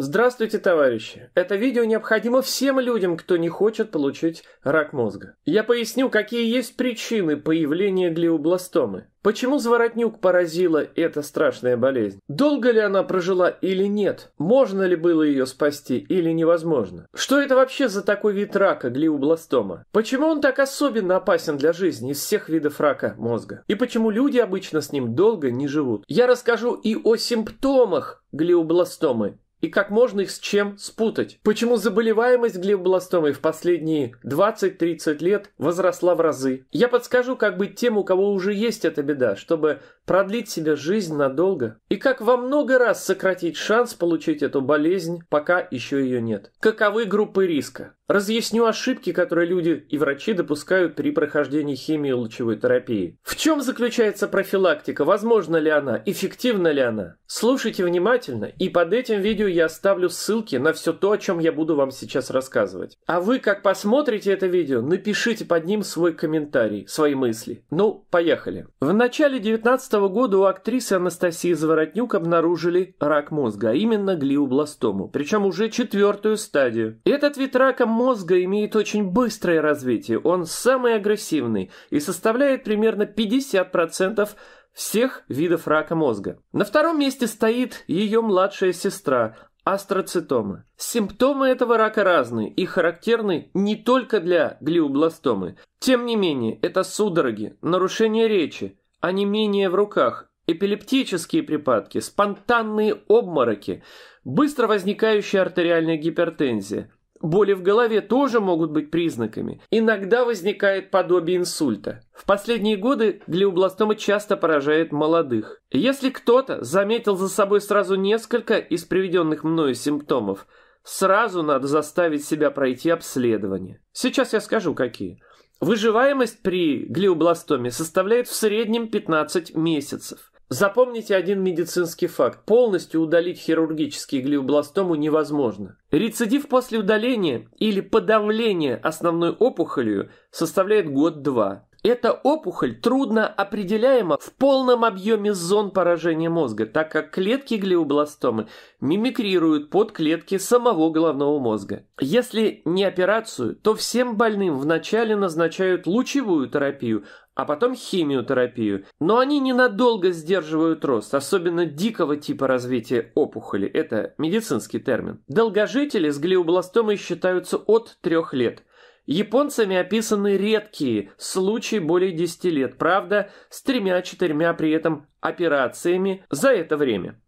Здравствуйте, товарищи! Это видео необходимо всем людям, кто не хочет получить рак мозга. Я поясню, какие есть причины появления глиобластомы. Почему Зворотнюк поразила эта страшная болезнь? Долго ли она прожила или нет? Можно ли было ее спасти или невозможно? Что это вообще за такой вид рака глиобластома? Почему он так особенно опасен для жизни из всех видов рака мозга? И почему люди обычно с ним долго не живут? Я расскажу и о симптомах глиобластомы и как можно их с чем спутать. Почему заболеваемость глиобластомой в последние 20-30 лет возросла в разы. Я подскажу, как быть тем, у кого уже есть эта беда, чтобы продлить себе жизнь надолго. И как во много раз сократить шанс получить эту болезнь, пока еще ее нет. Каковы группы риска? Разъясню ошибки, которые люди и врачи допускают при прохождении химии лучевой терапии. В чем заключается профилактика? Возможно ли она? Эффективна ли она? Слушайте внимательно, и под этим видео я оставлю ссылки на все то, о чем я буду вам сейчас рассказывать. А вы, как посмотрите это видео, напишите под ним свой комментарий, свои мысли. Ну, поехали. В начале 2019 года у актрисы Анастасии Заворотнюк обнаружили рак мозга, а именно глиобластому, причем уже четвертую стадию. Этот вид рака мозга имеет очень быстрое развитие, он самый агрессивный и составляет примерно 50% всех видов рака мозга. На втором месте стоит ее младшая сестра – астроцитома. Симптомы этого рака разные и характерны не только для глиобластомы. Тем не менее, это судороги, нарушение речи, онемение в руках, эпилептические припадки, спонтанные обмороки, быстро возникающая артериальная гипертензия – Боли в голове тоже могут быть признаками. Иногда возникает подобие инсульта. В последние годы глиобластома часто поражает молодых. Если кто-то заметил за собой сразу несколько из приведенных мною симптомов, сразу надо заставить себя пройти обследование. Сейчас я скажу, какие. Выживаемость при глиобластоме составляет в среднем 15 месяцев. Запомните один медицинский факт. Полностью удалить хирургический глиобластому невозможно. Рецидив после удаления или подавления основной опухолью составляет год-два. Эта опухоль трудно определяема в полном объеме зон поражения мозга, так как клетки глиобластомы мимикрируют под клетки самого головного мозга. Если не операцию, то всем больным вначале назначают лучевую терапию, а потом химиотерапию. Но они ненадолго сдерживают рост, особенно дикого типа развития опухоли. Это медицинский термин. Долгожители с глиобластомой считаются от 3 лет. Японцами описаны редкие случаи более 10 лет, правда, с тремя-четырьмя при этом операциями за это время.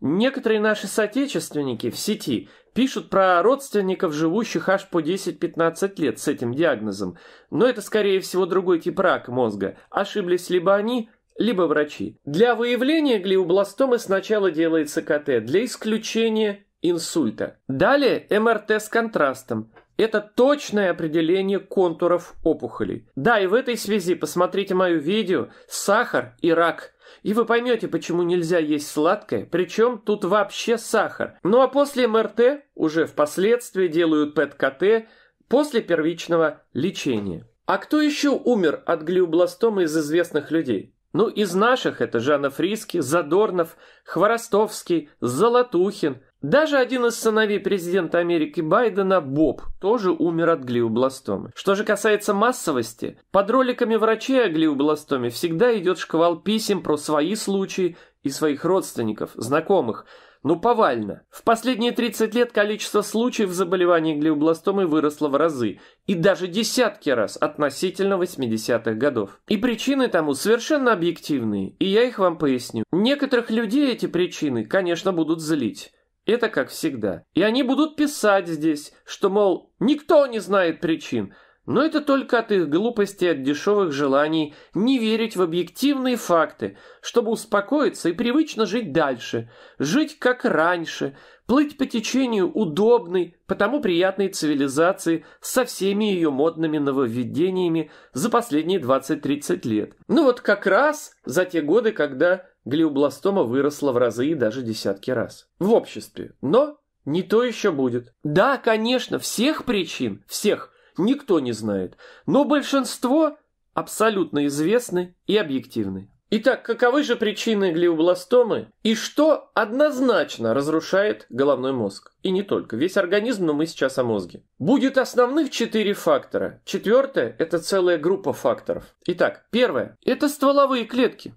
Некоторые наши соотечественники в сети Пишут про родственников, живущих аж по 10-15 лет с этим диагнозом. Но это, скорее всего, другой тип рака мозга. Ошиблись либо они, либо врачи. Для выявления глиобластомы сначала делается КТ, для исключения инсульта. Далее МРТ с контрастом. Это точное определение контуров опухолей. Да, и в этой связи посмотрите мое видео «Сахар и рак». И вы поймете, почему нельзя есть сладкое, причем тут вообще сахар. Ну а после МРТ уже впоследствии делают ПЭТ-КТ после первичного лечения. А кто еще умер от глиобластома из известных людей? Ну, из наших это Жанна Фриски, Задорнов, Хворостовский, Золотухин – даже один из сыновей президента Америки Байдена, Боб, тоже умер от глиобластомы. Что же касается массовости, под роликами врачей о глиобластоме всегда идет шквал писем про свои случаи и своих родственников, знакомых. Ну, повально. В последние 30 лет количество случаев заболеваний глиобластомой выросло в разы, и даже десятки раз относительно 80-х годов. И причины тому совершенно объективные, и я их вам поясню. Некоторых людей эти причины, конечно, будут злить. Это как всегда. И они будут писать здесь, что, мол, никто не знает причин. Но это только от их глупости от дешевых желаний не верить в объективные факты, чтобы успокоиться и привычно жить дальше, жить как раньше, плыть по течению удобной, потому приятной цивилизации со всеми ее модными нововведениями за последние 20-30 лет. Ну вот как раз за те годы, когда глиобластома выросла в разы и даже десятки раз. В обществе. Но не то еще будет. Да, конечно, всех причин, всех, никто не знает. Но большинство абсолютно известны и объективны. Итак, каковы же причины глиобластомы и что однозначно разрушает головной мозг? И не только, весь организм, но мы сейчас о мозге. Будет основных четыре фактора. Четвертое – это целая группа факторов. Итак, первое – это стволовые клетки.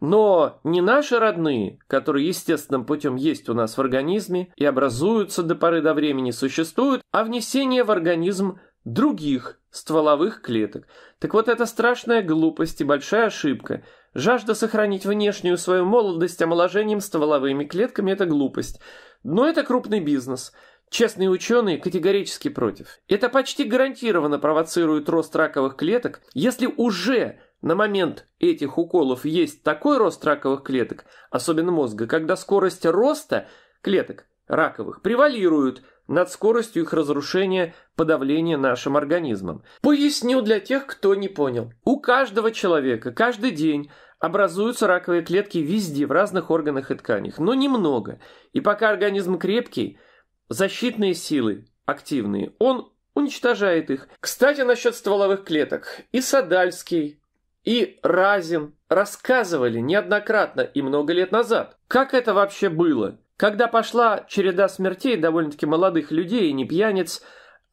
Но не наши родные, которые естественным путем есть у нас в организме и образуются до поры до времени, существуют, а внесение в организм других стволовых клеток. Так вот, это страшная глупость и большая ошибка. Жажда сохранить внешнюю свою молодость омоложением стволовыми клетками – это глупость. Но это крупный бизнес. Честные ученые категорически против. Это почти гарантированно провоцирует рост раковых клеток, если уже на момент этих уколов есть такой рост раковых клеток, особенно мозга, когда скорость роста клеток раковых превалирует над скоростью их разрушения, подавления нашим организмом. Поясню для тех, кто не понял. У каждого человека каждый день образуются раковые клетки везде, в разных органах и тканях, но немного. И пока организм крепкий, защитные силы активные, он уничтожает их. Кстати, насчет стволовых клеток. И Садальский и Разин рассказывали неоднократно и много лет назад. Как это вообще было? Когда пошла череда смертей довольно-таки молодых людей и не пьяниц,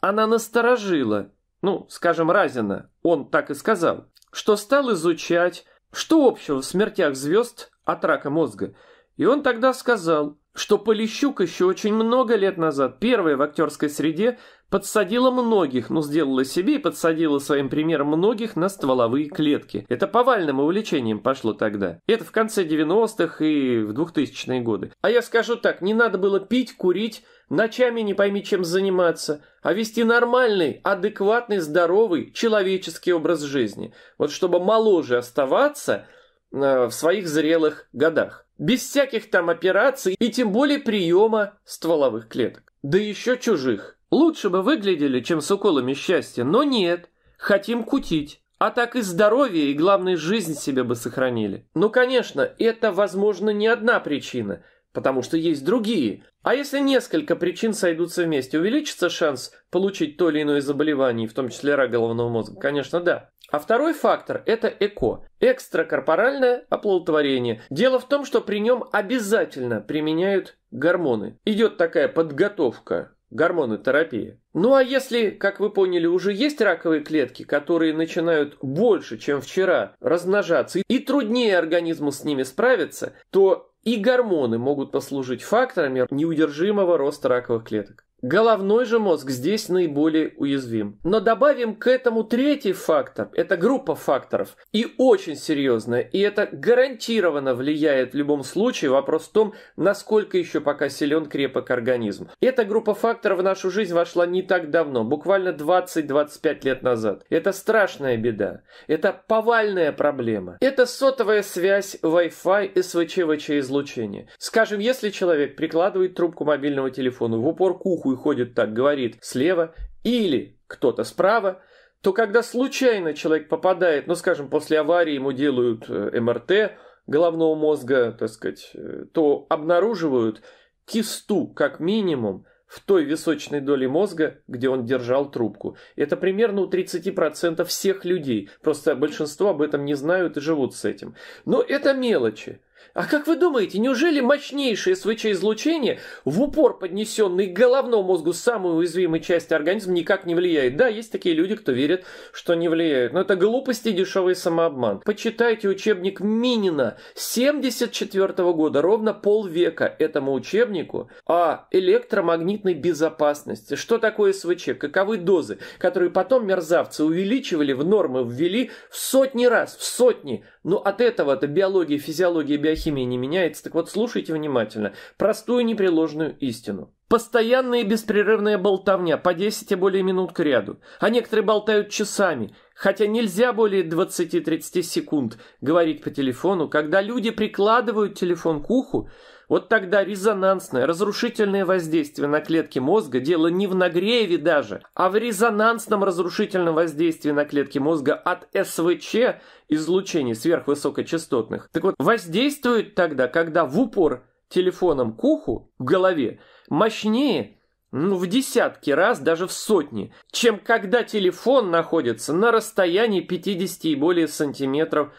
она насторожила, ну, скажем, Разина, он так и сказал, что стал изучать, что общего в смертях звезд от рака мозга. И он тогда сказал, что Полищук еще очень много лет назад первый в актерской среде Подсадила многих, но сделала себе и подсадила своим примером многих на стволовые клетки. Это повальным увлечением пошло тогда. Это в конце 90-х и в 2000-е годы. А я скажу так, не надо было пить, курить, ночами не пойми чем заниматься, а вести нормальный, адекватный, здоровый, человеческий образ жизни. Вот чтобы моложе оставаться э, в своих зрелых годах. Без всяких там операций и тем более приема стволовых клеток. Да еще чужих. Лучше бы выглядели, чем с уколами счастья, но нет. Хотим кутить. А так и здоровье, и, главное, жизнь себе бы сохранили. Ну, конечно, это, возможно, не одна причина, потому что есть другие. А если несколько причин сойдутся вместе, увеличится шанс получить то или иное заболевание, в том числе рак головного мозга? Конечно, да. А второй фактор – это ЭКО – экстракорпоральное оплодотворение. Дело в том, что при нем обязательно применяют гормоны. Идет такая подготовка Гормоны терапии. Ну а если, как вы поняли, уже есть раковые клетки, которые начинают больше, чем вчера, размножаться и труднее организму с ними справиться, то и гормоны могут послужить факторами неудержимого роста раковых клеток. Головной же мозг здесь наиболее уязвим. Но добавим к этому третий фактор. Это группа факторов. И очень серьезная. И это гарантированно влияет в любом случае. Вопрос в том, насколько еще пока силен крепок организм. Эта группа факторов в нашу жизнь вошла не так давно. Буквально 20-25 лет назад. Это страшная беда. Это повальная проблема. Это сотовая связь, Wi-Fi, СВЧ-ВЧ излучение. Скажем, если человек прикладывает трубку мобильного телефона в упор к уху выходит так, говорит, слева или кто-то справа, то когда случайно человек попадает, ну, скажем, после аварии ему делают э, МРТ головного мозга, так сказать, э, то обнаруживают кисту, как минимум, в той височной доле мозга, где он держал трубку. Это примерно у 30% всех людей. Просто большинство об этом не знают и живут с этим. Но это мелочи. А как вы думаете, неужели мощнейшее СВЧ-излучение, в упор поднесенный к головному мозгу самой уязвимой части организма, никак не влияет? Да, есть такие люди, кто верит, что не влияет. Но это глупости и дешевый самообман. Почитайте учебник Минина 74 -го года, ровно полвека этому учебнику о электромагнитной безопасности. Что такое СВЧ? Каковы дозы, которые потом мерзавцы увеличивали в нормы, ввели в сотни раз, в сотни но ну, от этого-то биология, физиология, биохимия не меняется. Так вот, слушайте внимательно. Простую непреложную истину. Постоянная и беспрерывная болтовня по 10 и более минут к ряду. А некоторые болтают часами. Хотя нельзя более 20-30 секунд говорить по телефону, когда люди прикладывают телефон к уху, вот тогда резонансное, разрушительное воздействие на клетки мозга дело не в нагреве даже, а в резонансном разрушительном воздействии на клетки мозга от СВЧ излучений сверхвысокочастотных. Так вот, воздействует тогда, когда в упор телефоном к уху в голове мощнее, ну, в десятки раз, даже в сотни, чем когда телефон находится на расстоянии 50 и более сантиметров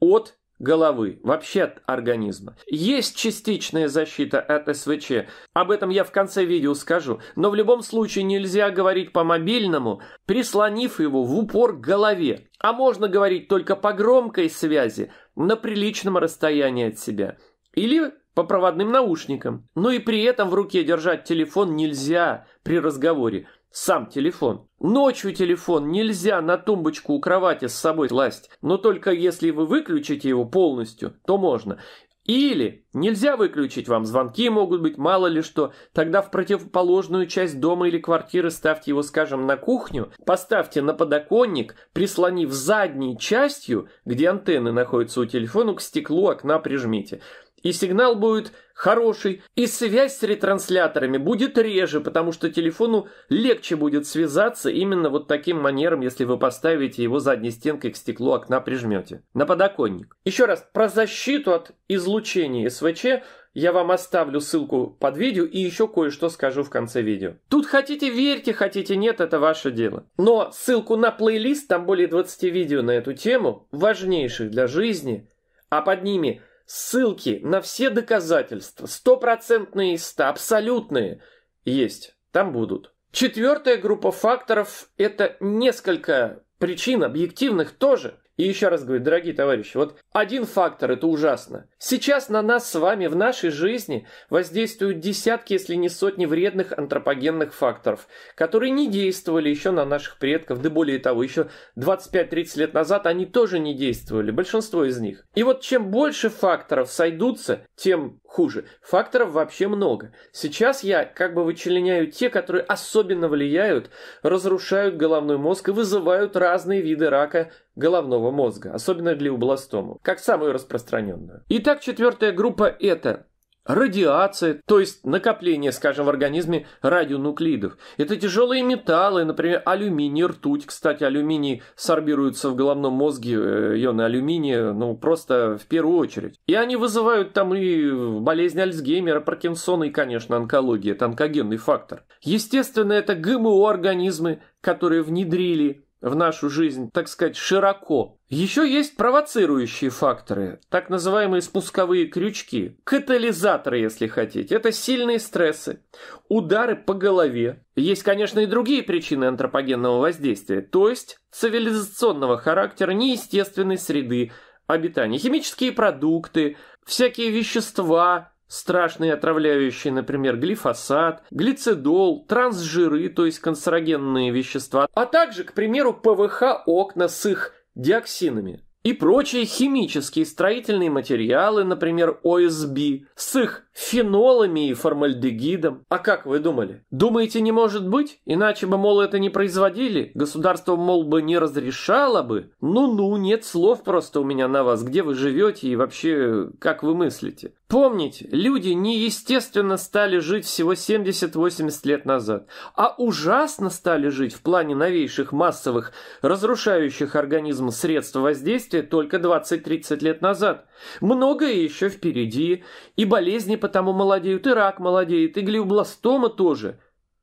от головы, вообще от организма. Есть частичная защита от СВЧ, об этом я в конце видео скажу, но в любом случае нельзя говорить по мобильному, прислонив его в упор к голове, а можно говорить только по громкой связи на приличном расстоянии от себя. Или по проводным наушникам. Но и при этом в руке держать телефон нельзя при разговоре сам телефон. Ночью телефон нельзя на тумбочку у кровати с собой класть, но только если вы выключите его полностью, то можно. Или нельзя выключить, вам звонки могут быть, мало ли что. Тогда в противоположную часть дома или квартиры ставьте его, скажем, на кухню, поставьте на подоконник, прислонив задней частью, где антенны находятся у телефона, к стеклу окна прижмите и сигнал будет хороший, и связь с ретрансляторами будет реже, потому что телефону легче будет связаться именно вот таким манером, если вы поставите его задней стенкой к стеклу окна прижмете. На подоконник. Еще раз, про защиту от излучения СВЧ я вам оставлю ссылку под видео и еще кое-что скажу в конце видео. Тут хотите верьте, хотите нет, это ваше дело. Но ссылку на плейлист, там более 20 видео на эту тему, важнейших для жизни, а под ними – Ссылки на все доказательства, стопроцентные и ста, абсолютные, есть, там будут. Четвертая группа факторов – это несколько причин объективных тоже, и еще раз говорю, дорогие товарищи, вот один фактор это ужасно. Сейчас на нас с вами в нашей жизни воздействуют десятки, если не сотни вредных антропогенных факторов, которые не действовали еще на наших предков, да более того, еще 25-30 лет назад они тоже не действовали, большинство из них. И вот чем больше факторов сойдутся, тем хуже. Факторов вообще много. Сейчас я как бы вычленяю те, которые особенно влияют, разрушают головной мозг и вызывают разные виды рака головного мозга, особенно глиобластому, как самую распространенную. Итак, четвертая группа – это Радиация, то есть накопление, скажем, в организме радионуклидов. Это тяжелые металлы, например, алюминий, ртуть. Кстати, алюминий сорбируется в головном мозге, э, ионы алюминия, ну, просто в первую очередь. И они вызывают там и болезнь Альцгеймера, Паркинсона и, конечно, онкология. Это онкогенный фактор. Естественно, это ГМО-организмы, которые внедрили в нашу жизнь, так сказать, широко. Еще есть провоцирующие факторы, так называемые спусковые крючки, катализаторы, если хотите. Это сильные стрессы, удары по голове. Есть, конечно, и другие причины антропогенного воздействия, то есть цивилизационного характера неестественной среды обитания. Химические продукты, всякие вещества, Страшные отравляющие, например, глифосат, глицидол, трансжиры, то есть канцерогенные вещества, а также, к примеру, ПВХ окна с их диоксинами и прочие химические строительные материалы, например, ОСБ, с их фенолами и формальдегидом. А как вы думали? Думаете, не может быть? Иначе бы, мол, это не производили? Государство, мол, бы не разрешало бы? Ну-ну, нет слов просто у меня на вас. Где вы живете и вообще, как вы мыслите? Помнить, люди неестественно стали жить всего 70-80 лет назад, а ужасно стали жить в плане новейших массовых, разрушающих организм средств воздействия только 20-30 лет назад. Многое еще впереди, и болезни потому молодеют, и рак молодеет, и глиобластома тоже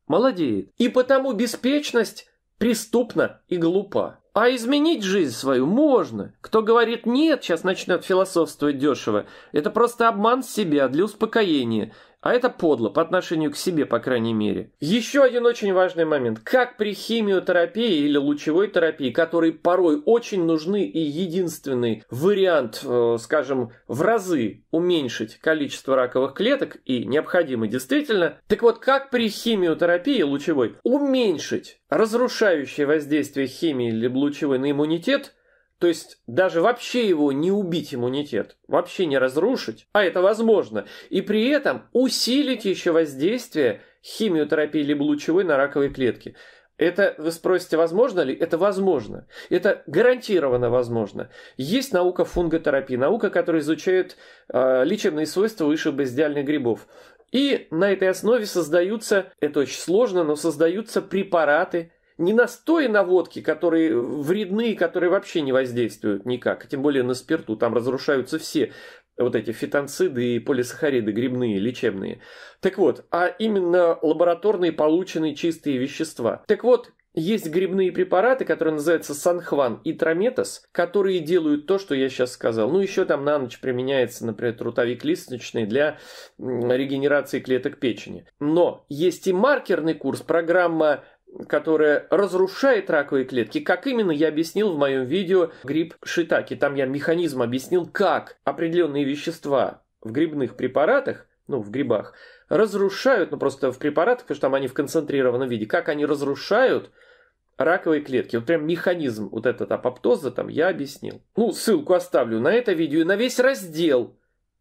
молодеет. И потому беспечность преступна и глупа. А изменить жизнь свою можно. Кто говорит «нет», сейчас начнет философствовать дешево. Это просто обман себя для успокоения. А это подло, по отношению к себе, по крайней мере. Еще один очень важный момент. Как при химиотерапии или лучевой терапии, которые порой очень нужны и единственный вариант, э, скажем, в разы уменьшить количество раковых клеток и необходимо действительно. Так вот, как при химиотерапии лучевой уменьшить разрушающее воздействие химии или лучевой на иммунитет – то есть даже вообще его не убить иммунитет, вообще не разрушить, а это возможно, и при этом усилить еще воздействие химиотерапии или лучевой на раковые клетки. Это, вы спросите, возможно ли? Это возможно. Это гарантированно возможно. Есть наука фунготерапии, наука, которая изучает э, лечебные свойства вышеобездиальных грибов. И на этой основе создаются, это очень сложно, но создаются препараты, не настои на водке, которые вредны, которые вообще не воздействуют никак, а тем более на спирту, там разрушаются все вот эти фитонциды и полисахариды грибные, лечебные. Так вот, а именно лабораторные полученные чистые вещества. Так вот, есть грибные препараты, которые называются санхван и трометос, которые делают то, что я сейчас сказал. Ну, еще там на ночь применяется, например, трутовик листочный для регенерации клеток печени. Но есть и маркерный курс, программа которая разрушает раковые клетки. Как именно, я объяснил в моем видео гриб шитаки. Там я механизм объяснил, как определенные вещества в грибных препаратах, ну, в грибах, разрушают, ну, просто в препаратах, потому что там они в концентрированном виде, как они разрушают раковые клетки. Вот прям механизм вот этот апоптоза там я объяснил. Ну, ссылку оставлю на это видео и на весь раздел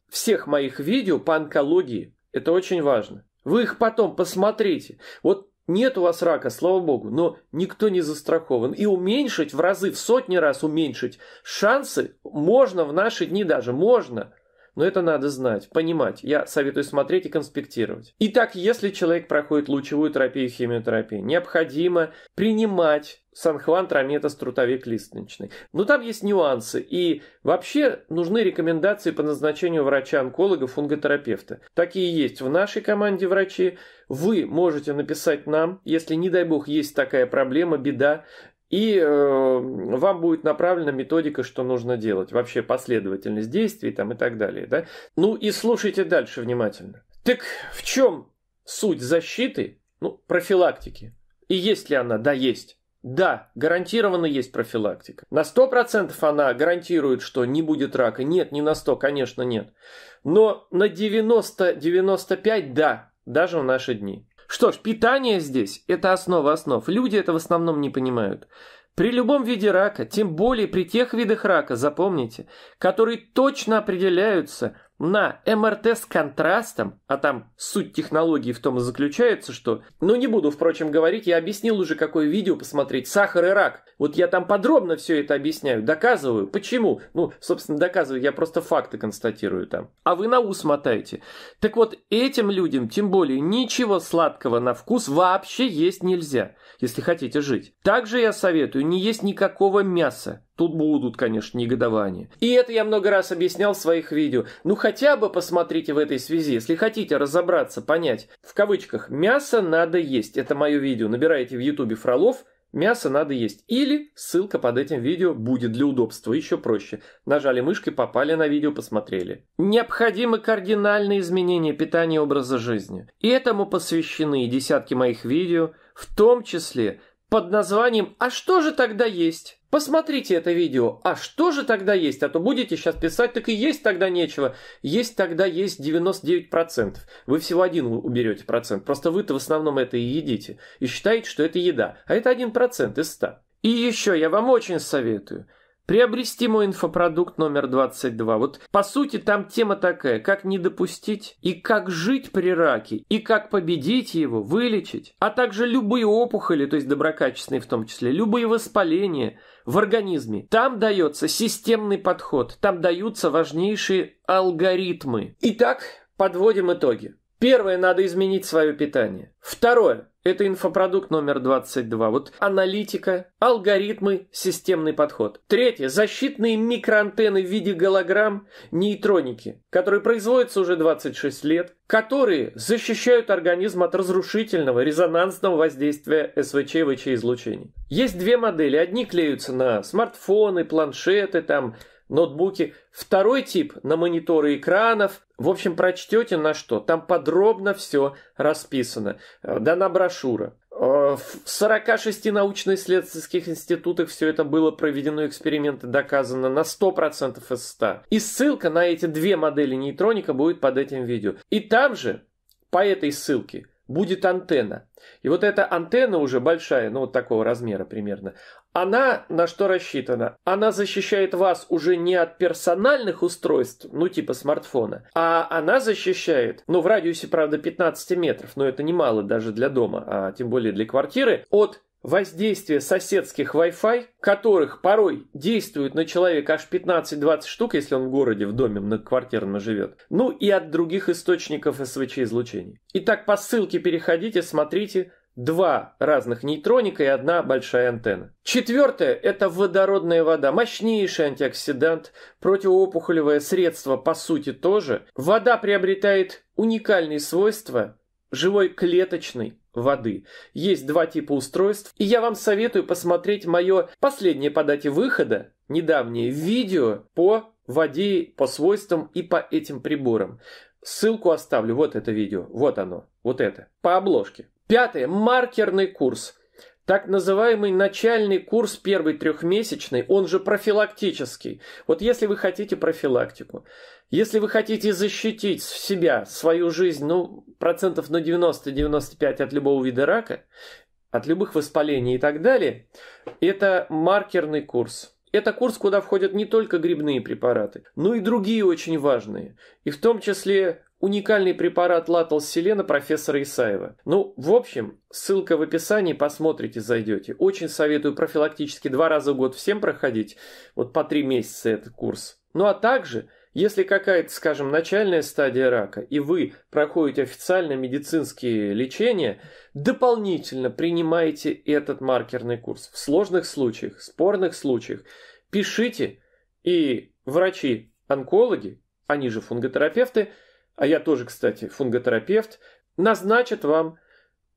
всех моих видео по онкологии. Это очень важно. Вы их потом посмотрите. Вот нет у вас рака, слава богу, но никто не застрахован. И уменьшить в разы, в сотни раз уменьшить шансы можно в наши дни даже, можно но это надо знать, понимать. Я советую смотреть и конспектировать. Итак, если человек проходит лучевую терапию и химиотерапию, необходимо принимать Санхван Трометос трутовик лиственничный. Но ну, там есть нюансы, и вообще нужны рекомендации по назначению врача-онколога, фунготерапевта. Такие есть в нашей команде врачи. Вы можете написать нам, если, не дай бог, есть такая проблема, беда, и э, вам будет направлена методика, что нужно делать, вообще последовательность действий там, и так далее. Да? Ну и слушайте дальше внимательно. Так в чем суть защиты, ну, профилактики? И есть ли она? Да, есть. Да, гарантированно есть профилактика. На 100% она гарантирует, что не будет рака. Нет, не на 100, конечно, нет. Но на 90-95 да, даже в наши дни. Что ж, питание здесь – это основа основ. Люди это в основном не понимают. При любом виде рака, тем более при тех видах рака, запомните, которые точно определяются – на МРТ с контрастом, а там суть технологии в том и заключается, что, ну не буду, впрочем, говорить, я объяснил уже, какое видео посмотреть, сахар и рак. Вот я там подробно все это объясняю, доказываю, почему. Ну, собственно, доказываю, я просто факты констатирую там. А вы на ус мотаете. Так вот, этим людям, тем более, ничего сладкого на вкус вообще есть нельзя, если хотите жить. Также я советую не есть никакого мяса. Тут будут, конечно, негодования. И это я много раз объяснял в своих видео. Ну хотя бы посмотрите в этой связи, если хотите разобраться, понять. В кавычках «мясо надо есть». Это мое видео. Набираете в ютубе «Фролов», Мясо надо есть. Или ссылка под этим видео будет для удобства, еще проще. Нажали мышкой, попали на видео, посмотрели. Необходимы кардинальные изменения питания и образа жизни. И этому посвящены десятки моих видео, в том числе под названием «А что же тогда есть?». Посмотрите это видео «А что же тогда есть?», а то будете сейчас писать «Так и есть тогда нечего». Есть тогда есть 99%. Вы всего один уберете процент. Просто вы-то в основном это и едите. И считаете, что это еда. А это 1% из 100. И еще я вам очень советую – Приобрести мой инфопродукт номер 22. Вот по сути там тема такая, как не допустить и как жить при раке, и как победить его, вылечить, а также любые опухоли, то есть доброкачественные в том числе, любые воспаления в организме. Там дается системный подход, там даются важнейшие алгоритмы. Итак, подводим итоги. Первое, надо изменить свое питание. Второе, это инфопродукт номер 22. Вот аналитика, алгоритмы, системный подход. Третье. Защитные микроантенны в виде голограмм нейтроники, которые производятся уже 26 лет, которые защищают организм от разрушительного резонансного воздействия СВЧ и ВЧ излучений. Есть две модели. Одни клеются на смартфоны, планшеты, там, ноутбуки. Второй тип на мониторы экранов. В общем, прочтете на что. Там подробно все расписано. Э, дана брошюра. Э, в 46 научно-исследовательских институтах все это было проведено, эксперименты доказано на 100% из 100. И ссылка на эти две модели нейтроника будет под этим видео. И там же, по этой ссылке, будет антенна. И вот эта антенна уже большая, ну вот такого размера примерно, она на что рассчитана? Она защищает вас уже не от персональных устройств, ну типа смартфона, а она защищает, ну в радиусе, правда, 15 метров, но это немало даже для дома, а тем более для квартиры, от Воздействие соседских Wi-Fi, которых порой действует на человека аж 15-20 штук, если он в городе, в доме многоквартирно живет. Ну и от других источников СВЧ-излучений. Итак, по ссылке переходите, смотрите, два разных нейтроника и одна большая антенна. Четвертое – это водородная вода, мощнейший антиоксидант, противоопухолевое средство по сути тоже. Вода приобретает уникальные свойства живой клеточной, воды. Есть два типа устройств, и я вам советую посмотреть мое последнее по дате выхода, недавнее видео по воде, по свойствам и по этим приборам. Ссылку оставлю, вот это видео, вот оно, вот это, по обложке. Пятое, маркерный курс – так называемый начальный курс первый трехмесячный, он же профилактический. Вот если вы хотите профилактику, если вы хотите защитить себя, свою жизнь, ну, процентов на 90-95 от любого вида рака, от любых воспалений и так далее, это маркерный курс. Это курс, куда входят не только грибные препараты, но и другие очень важные. И в том числе уникальный препарат латал Селена, профессора Исаева. Ну, в общем, ссылка в описании, посмотрите, зайдете. Очень советую профилактически два раза в год всем проходить, вот по три месяца этот курс. Ну а также, если какая-то, скажем, начальная стадия рака, и вы проходите официально медицинские лечения, дополнительно принимаете этот маркерный курс. В сложных случаях, спорных случаях пишите, и врачи-онкологи, они же фунготерапевты, а я тоже, кстати, фунготерапевт, назначат вам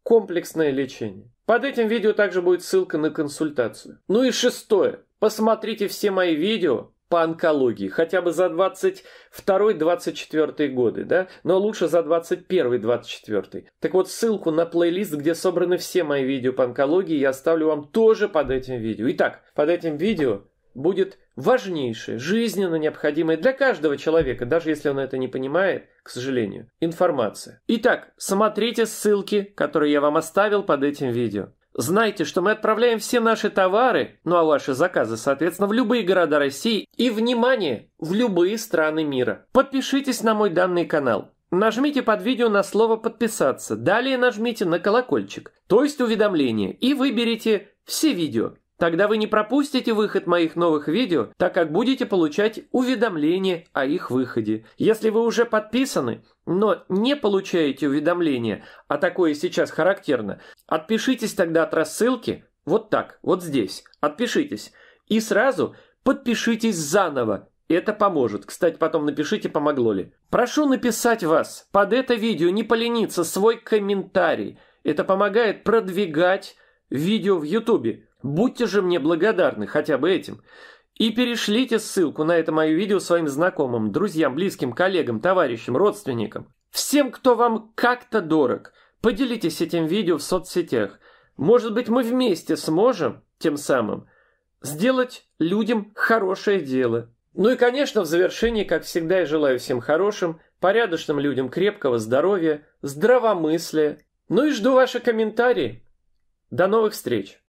комплексное лечение. Под этим видео также будет ссылка на консультацию. Ну и шестое. Посмотрите все мои видео по онкологии, хотя бы за 22-24 годы, да, но лучше за 21-24. Так вот, ссылку на плейлист, где собраны все мои видео по онкологии, я оставлю вам тоже под этим видео. Итак, под этим видео будет важнейшая, жизненно необходимая для каждого человека, даже если он это не понимает, к сожалению, информация. Итак, смотрите ссылки, которые я вам оставил под этим видео. Знайте, что мы отправляем все наши товары, ну а ваши заказы, соответственно, в любые города России и, внимание, в любые страны мира. Подпишитесь на мой данный канал. Нажмите под видео на слово «подписаться», далее нажмите на колокольчик, то есть уведомление, и выберите «Все видео». Тогда вы не пропустите выход моих новых видео, так как будете получать уведомления о их выходе. Если вы уже подписаны, но не получаете уведомления, а такое сейчас характерно, отпишитесь тогда от рассылки, вот так, вот здесь, отпишитесь. И сразу подпишитесь заново, это поможет. Кстати, потом напишите, помогло ли. Прошу написать вас под это видео, не полениться, свой комментарий. Это помогает продвигать видео в Ютубе. Будьте же мне благодарны хотя бы этим. И перешлите ссылку на это мое видео своим знакомым, друзьям, близким, коллегам, товарищам, родственникам. Всем, кто вам как-то дорог, поделитесь этим видео в соцсетях. Может быть, мы вместе сможем тем самым сделать людям хорошее дело. Ну и, конечно, в завершении, как всегда, я желаю всем хорошим, порядочным людям крепкого здоровья, здравомыслия. Ну и жду ваши комментарии. До новых встреч!